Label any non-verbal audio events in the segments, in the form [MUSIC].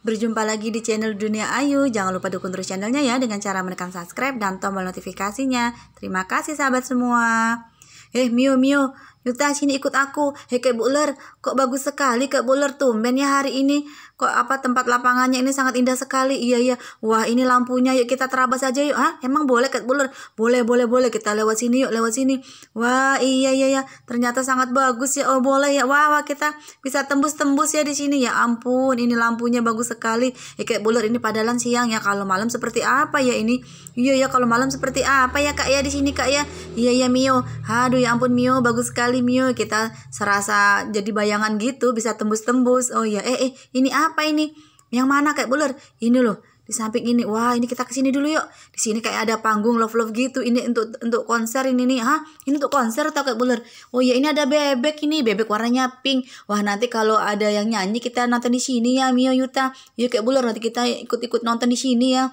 Berjumpa lagi di channel Dunia Ayu. Jangan lupa dukung terus channelnya ya dengan cara menekan subscribe dan tombol notifikasinya. Terima kasih sahabat semua. Eh Mio Mio, Yuta sini ikut aku. Hei Kak Buler, kok bagus sekali Kak Buler tuh. ya hari ini kok apa tempat lapangannya ini sangat indah sekali. Iya iya. Wah, ini lampunya yuk kita terabas aja yuk. ah Emang boleh kat Boleh, boleh, boleh. Kita lewat sini yuk, lewat sini. Wah, iya iya ya. Ternyata sangat bagus ya. Oh, boleh ya. Wah, wah kita bisa tembus-tembus ya di sini. Ya ampun, ini lampunya bagus sekali. Ya Kak Buler ini padalan siang ya. Kalau malam seperti apa ya ini? Iya ya, kalau malam seperti apa ya Kak ya di sini Kak ya? Iya iya Mio. Aduh ya ampun Mio, bagus sekali Mio. Kita serasa jadi bayangan gitu bisa tembus-tembus. Oh ya, eh eh ini apa apa ini? Yang mana kayak buler? Ini loh, di samping ini. Wah, ini kita kesini dulu yuk. Di sini kayak ada panggung love love gitu. Ini untuk untuk konser ini nih, ha? Ini untuk konser atau kayak buler? Oh ya, ini ada bebek ini, bebek warnanya pink. Wah, nanti kalau ada yang nyanyi kita nonton di sini ya, Mio Yuta. Yuk kayak buler nanti kita ikut-ikut nonton di sini ya.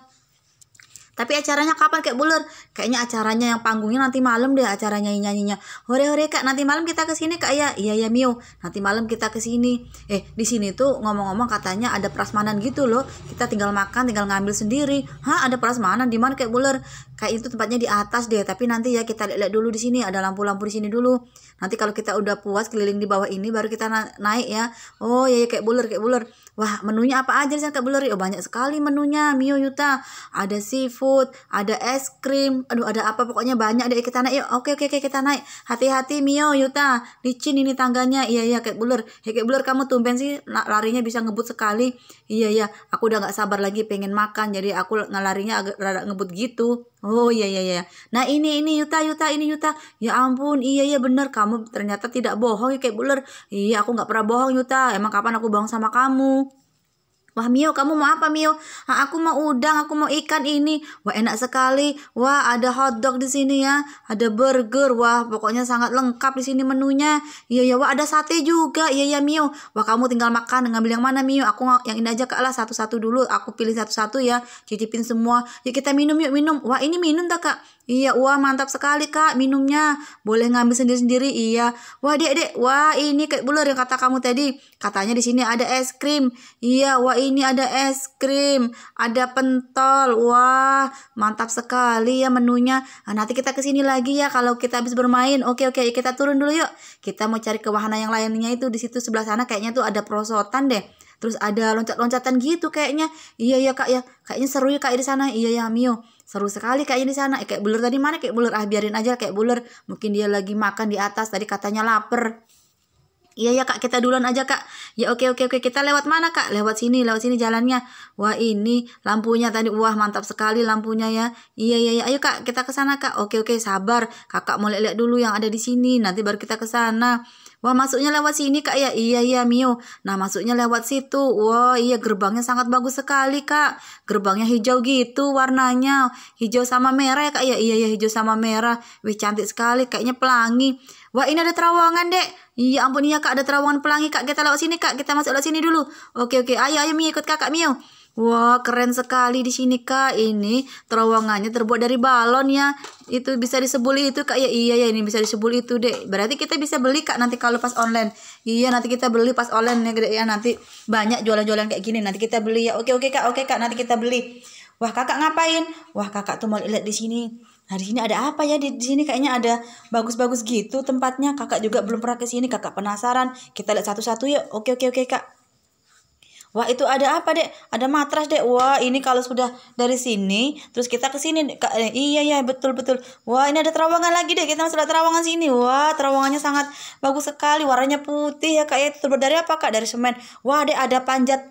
Tapi acaranya kapan kayak buler? Kayaknya acaranya yang panggungnya nanti malam deh acaranya nyanyinya. Hore hore kak, nanti malam kita ke sini kak ya. Iya ya Mio, nanti malam kita ke sini. Eh di sini tuh ngomong-ngomong katanya ada prasmanan gitu loh. Kita tinggal makan, tinggal ngambil sendiri. Hah ada prasmanan di mana kayak buler? Kayak itu tempatnya di atas deh. Tapi nanti ya kita lihat dulu di sini ada lampu-lampu di sini dulu. Nanti kalau kita udah puas keliling di bawah ini baru kita na naik ya. Oh ya, ya kayak buler kayak buler. Wah, menunya apa aja sih Kak Beleri? Oh, ya, banyak sekali menunya, Mio Yuta. Ada seafood, ada es krim, aduh ada apa pokoknya banyak deh kita naik. Yuk, oke oke oke kita naik. Hati-hati Mio Yuta, licin ini tangganya. Iya iya Kak Blur. Ya Kak Blur, kamu tumben sih larinya bisa ngebut sekali. Iya iya, aku udah gak sabar lagi pengen makan jadi aku ngelarinya agak rada ngebut gitu. Oh iya iya iya. Nah ini ini Yuta Yuta ini Yuta. Ya ampun, iya iya bener kamu ternyata tidak bohong ya Kak Blur. Iya aku gak pernah bohong Yuta. Emang kapan aku bohong sama kamu? Wah Mio, kamu mau apa Mio? Nah, aku mau udang, aku mau ikan ini. Wah enak sekali. Wah ada hotdog di sini ya, ada burger. Wah pokoknya sangat lengkap di sini menunya. Iya ya, wah ada sate juga. Iya ya Mio. Wah kamu tinggal makan, ngambil yang mana Mio? Aku yang ini aja ke lah satu-satu dulu. Aku pilih satu-satu ya, cicipin semua. Yuk kita minum yuk minum. Wah ini minum tak kak? Iya, wah mantap sekali kak minumnya. Boleh ngambil sendiri-sendiri, iya. Wah dek dek, wah ini kayak bulur yang kata kamu tadi. Katanya di sini ada es krim. Iya, wah ini ini ada es krim, ada pentol. Wah, mantap sekali ya menunya. Nah, nanti kita ke sini lagi ya kalau kita habis bermain. Oke, oke, kita turun dulu yuk. Kita mau cari ke wahana yang lainnya itu di situ sebelah sana kayaknya tuh ada perosotan deh. Terus ada loncat-loncatan gitu kayaknya. Iya ya kak ya, kayaknya seru ya kak ya di sana. Iya ya Mio, seru sekali kayaknya di sana. Eh, kayak buler tadi mana kayak buler? Ah biarin aja kayak buler. Mungkin dia lagi makan di atas tadi katanya lapar. Iya ya kak kita duluan aja kak Ya oke oke oke kita lewat mana kak Lewat sini lewat sini jalannya Wah ini lampunya tadi Wah mantap sekali lampunya ya Iya iya iya ayo kak kita ke sana kak Oke oke sabar kakak mau lihat dulu yang ada di sini Nanti baru kita ke sana Wah masuknya lewat sini kak ya Iya iya Mio Nah masuknya lewat situ Wah iya gerbangnya sangat bagus sekali kak Gerbangnya hijau gitu warnanya Hijau sama merah ya kak ya Iya iya hijau sama merah Wih cantik sekali kayaknya pelangi Wah ini ada terowongan dek. Iya ampun iya kak ada terowongan pelangi kak. Kita lewat sini kak. Kita masuk lewat sini dulu. Oke oke ayo ayo Mia ikut kakak Mio. Wah keren sekali di sini kak. Ini terowongannya terbuat dari balon ya. Itu bisa disebuli itu kak. Ya iya ya ini bisa disebuli itu dek. Berarti kita bisa beli kak nanti kalau pas online. Iya nanti kita beli pas online ya ya. Nanti banyak jualan-jualan kayak gini. Nanti kita beli ya. Oke oke kak oke kak nanti kita beli. Wah kakak ngapain? Wah kakak tuh mau lihat di sini. Hari nah, ini ada apa ya? Di, di sini kayaknya ada bagus-bagus gitu tempatnya. Kakak juga belum pernah ke sini. Kakak penasaran. Kita lihat satu-satu yuk. Oke oke oke kak. Wah itu ada apa dek? Ada matras dek. Wah ini kalau sudah dari sini, terus kita ke sini. Kak, eh, iya iya betul betul. Wah ini ada terowongan lagi dek. Kita masuk terowongan sini. Wah terawangannya sangat bagus sekali. Warnanya putih ya kak. Ya. Itu terbuat dari apa kak? Dari semen. Wah dek ada panjat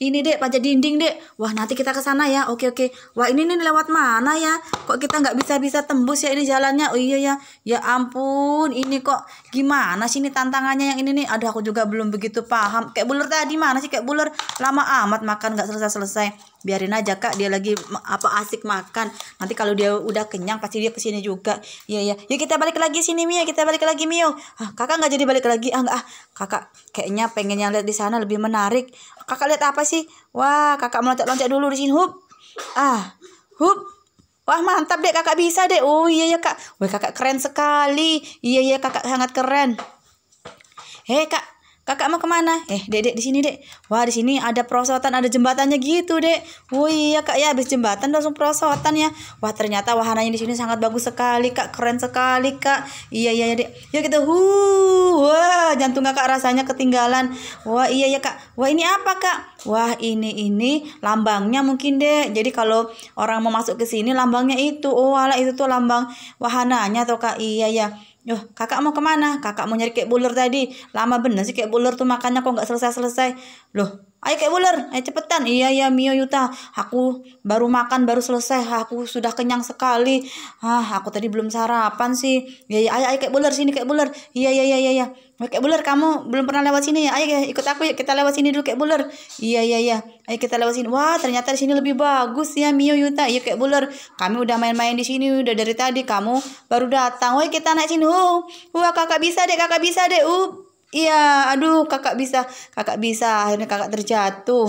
ini dek pajak dinding dek wah nanti kita ke sana ya oke oke wah ini nih lewat mana ya kok kita nggak bisa bisa tembus ya ini jalannya oh iya ya ya ampun ini kok gimana sih ini tantangannya yang ini nih ada aku juga belum begitu paham kayak bulur tadi mana sih kayak bulur lama amat makan nggak selesai selesai biarin aja kak dia lagi apa asik makan nanti kalau dia udah kenyang pasti dia kesini juga iya iya. yuk kita balik lagi sini Mio kita balik lagi Mio ah, kakak nggak jadi balik lagi ah, nggak ah kakak kayaknya pengen yang lihat di sana lebih menarik Kakak lihat apa sih? Wah, kakak meloncat-loncat dulu di sini. Hup. Ah. Hup. Wah, mantap deh, Kakak bisa deh. Oh iya ya kak. Wah, kakak keren sekali. Iya ya kakak sangat keren. Hei kak, kakak mau kemana? Eh, dek dek di sini, dek. Wah, di sini ada perosotan, ada jembatannya gitu, dek. Wih, oh, ya iya, kak, ya, habis jembatan langsung perosotan ya. Wah, ternyata wahananya di sini sangat bagus sekali, kak. Keren sekali, kak. Iya, iya, iya ya, dek. Yuk kita, hu Wah, jantung kakak rasanya ketinggalan. Wah, iya, ya, kak. Wah, ini apa, kak? Wah, ini, ini lambangnya mungkin, dek. Jadi kalau orang mau masuk ke sini, lambangnya itu. Oh, ala itu tuh lambang wahananya, atau kak. Iya, ya. Yoh, kakak mau kemana? Kakak mau nyari kayak buler tadi. Lama bener sih kayak buler tuh makannya kok nggak selesai-selesai. Loh, Ayo kayak ular, ayo cepetan. Iya ya Mio Yuta, aku baru makan baru selesai. Aku sudah kenyang sekali. Ah, aku tadi belum sarapan sih. Iya iya, ayo, ayo kayak ular sini kayak ular. Iya iya iya iya. ya. Kayak ular kamu belum pernah lewat sini ya. Ayo ya, ikut aku yuk kita lewat sini dulu kayak ular. Iya iya iya. Ayo kita lewat sini. Wah, ternyata di sini lebih bagus ya Mio Yuta. Iya kayak ular. Kami udah main-main di sini udah dari tadi kamu baru datang. Woi, kita naik sini. Uh, wah uh, kakak bisa deh, kakak bisa deh. Uh, Iya, aduh kakak bisa, kakak bisa. Akhirnya kakak terjatuh.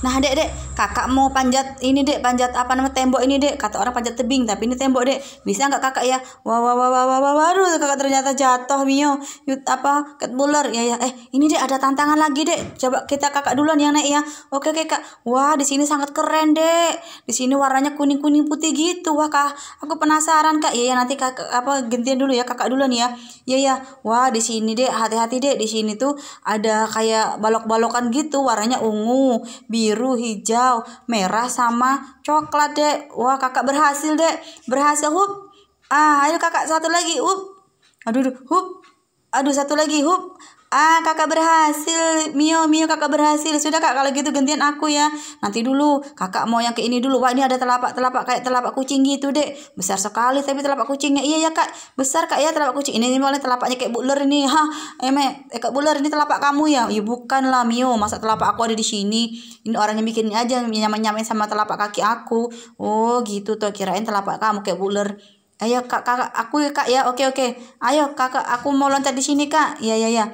Nah dek dek kakak mau panjat ini dek panjat apa nama tembok ini dek kata orang panjat tebing tapi ini tembok dek bisa nggak kakak ya wah wah wah wah wah baru kakak ternyata jatuh mio yut apa cat ya ya eh ini dek ada tantangan lagi dek coba kita kakak duluan yang naik ya oke oke kak wah di sini sangat keren dek di sini warnanya kuning kuning putih gitu wah kak aku penasaran kak ya ya nanti kakak apa gantian dulu ya kakak duluan ya ya ya wah di sini dek hati-hati dek di sini tuh ada kayak balok-balokan gitu warnanya ungu biru biru, hijau, merah sama coklat, Dek. Wah, Kakak berhasil, Dek. Berhasil, hup. Ah, ayo Kakak satu lagi, hup. Aduh, hup. Aduh, satu lagi, hup. Ah, kakak berhasil. Mio, Mio, kakak berhasil. Sudah kak, kalau gitu gantian aku ya. Nanti dulu, kakak mau yang ke ini dulu. Wah, ini ada telapak-telapak kayak telapak kucing gitu, dek. Besar sekali, tapi telapak kucingnya. Iya ya kak, besar kak ya telapak kucing. Ini, ini malah telapaknya kayak buler ini. Hah, eme, eh, kak buler ini telapak kamu ya? Ya bukan lah, Mio. Masa telapak aku ada di sini? Ini orang yang bikin aja nyaman nyaman sama telapak kaki aku. Oh, gitu tuh. Kirain telapak kamu kayak buler. Ayo kak, kakak, aku ya, kak ya, oke oke. Ayo kakak, aku mau loncat di sini kak. Iya iya iya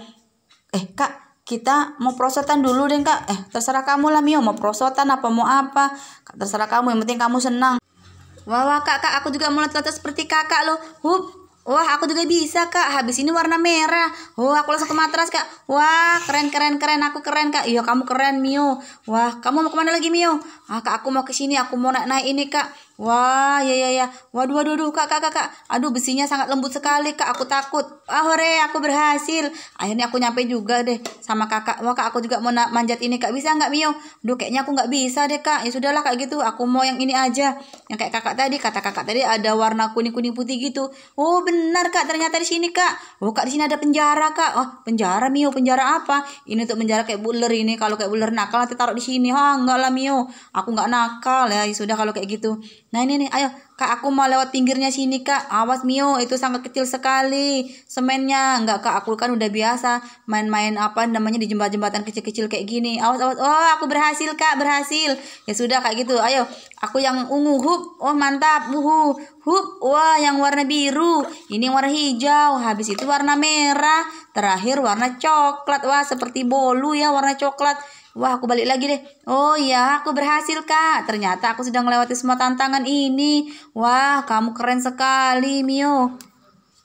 eh kak kita mau prosotan dulu deh kak eh terserah kamu lah Mio mau prosotan apa mau apa kak, terserah kamu yang penting kamu senang wah wah kak kak aku juga mau loncat seperti kakak loh hup Wah, aku juga bisa, Kak. Habis ini warna merah. Wah, oh, aku langsung ke matras, Kak. Wah, keren, keren, keren. Aku keren, Kak. Iya, kamu keren, Mio. Wah, kamu mau kemana lagi, Mio? Ah, Kak, aku mau ke sini. Aku mau naik-naik ini, Kak. Wah, ya ya ya. Waduh, waduh, waduh, kak, kak, kak, Aduh, besinya sangat lembut sekali, kak. Aku takut. Ah, hore, aku berhasil. Akhirnya aku nyampe juga deh sama kakak. Wah, kak, aku juga mau manjat ini, kak. Bisa nggak, Mio? Duh, kayaknya aku nggak bisa deh, kak. Ya sudahlah, kak gitu. Aku mau yang ini aja. Yang kayak kakak tadi. Kata kakak tadi ada warna kuning-kuning putih gitu. Oh, benar, kak. Ternyata di sini, kak. Oh, kak, di sini ada penjara, kak. Oh, penjara, Mio. Penjara apa? Ini untuk penjara kayak buler ini. Kalau kayak buler nakal, nanti taruh di sini. Ah nggak lah, Mio. Aku nggak nakal ya. ya sudah, kalau kayak gitu. Nah ini nih, ayo kak aku mau lewat pinggirnya sini kak. Awas Mio, itu sangat kecil sekali semennya. Enggak kak, aku kan udah biasa main-main apa namanya di jembatan-jembatan kecil-kecil kayak gini. Awas awas, oh aku berhasil kak, berhasil. Ya sudah kayak gitu, ayo aku yang ungu hub, oh mantap, uhu hub, wah yang warna biru, ini warna hijau, habis itu warna merah, terakhir warna coklat, wah seperti bolu ya warna coklat. Wah, aku balik lagi deh. Oh iya, aku berhasil, Kak. Ternyata aku sudah melewati semua tantangan ini. Wah, kamu keren sekali, Mio.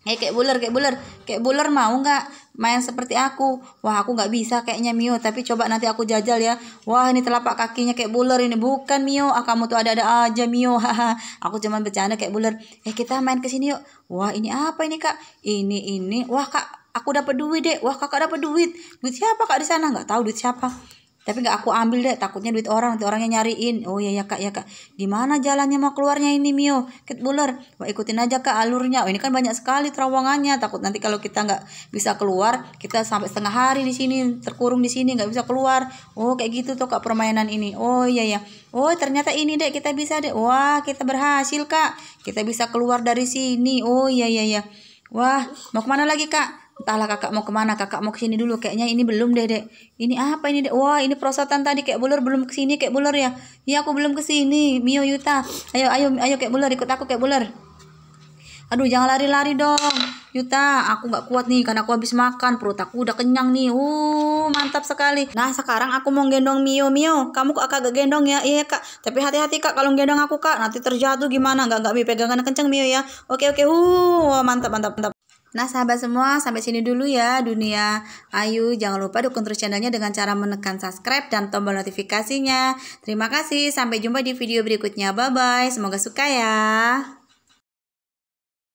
Eh, kayak buler, kayak buler. Kayak buler mau nggak main seperti aku? Wah, aku nggak bisa kayaknya, Mio. Tapi coba nanti aku jajal ya. Wah, ini telapak kakinya kayak buler ini. Bukan, Mio. Ah, kamu tuh ada-ada aja, Mio. [LAUGHS] Haha. aku cuma bercanda kayak buler. Eh, kita main ke sini yuk. Wah, ini apa ini, Kak? Ini, ini. Wah, Kak, aku dapat duit deh. Wah, kakak dapat duit. Duit siapa, Kak, di sana? Nggak tahu duit siapa tapi nggak aku ambil deh takutnya duit orang nanti orangnya nyariin oh iya ya kak ya kak di mana jalannya mau keluarnya ini Mio kit buler wah ikutin aja kak alurnya oh, ini kan banyak sekali terowongannya takut nanti kalau kita nggak bisa keluar kita sampai setengah hari di sini terkurung di sini nggak bisa keluar oh kayak gitu tuh kak permainan ini oh iya ya oh ternyata ini deh kita bisa deh wah kita berhasil kak kita bisa keluar dari sini oh iya iya ya wah mau kemana lagi kak entahlah kakak mau kemana kakak mau kesini dulu kayaknya ini belum deh dek ini apa ini dek wah ini perosotan tadi kayak bulur belum kesini kayak bulur ya iya aku belum kesini Mio Yuta ayo ayo ayo kayak bulur ikut aku kayak bulur aduh jangan lari-lari dong Yuta aku nggak kuat nih karena aku habis makan perut aku udah kenyang nih uh mantap sekali nah sekarang aku mau gendong Mio Mio kamu kok agak gendong ya iya kak tapi hati-hati kak kalau gendong aku kak nanti terjatuh gimana nggak nggak Mio pegangan kenceng Mio ya oke oke uh mantap mantap mantap Nah sahabat semua sampai sini dulu ya dunia Ayu Jangan lupa dukung terus channelnya dengan cara menekan subscribe dan tombol notifikasinya Terima kasih sampai jumpa di video berikutnya bye bye semoga suka ya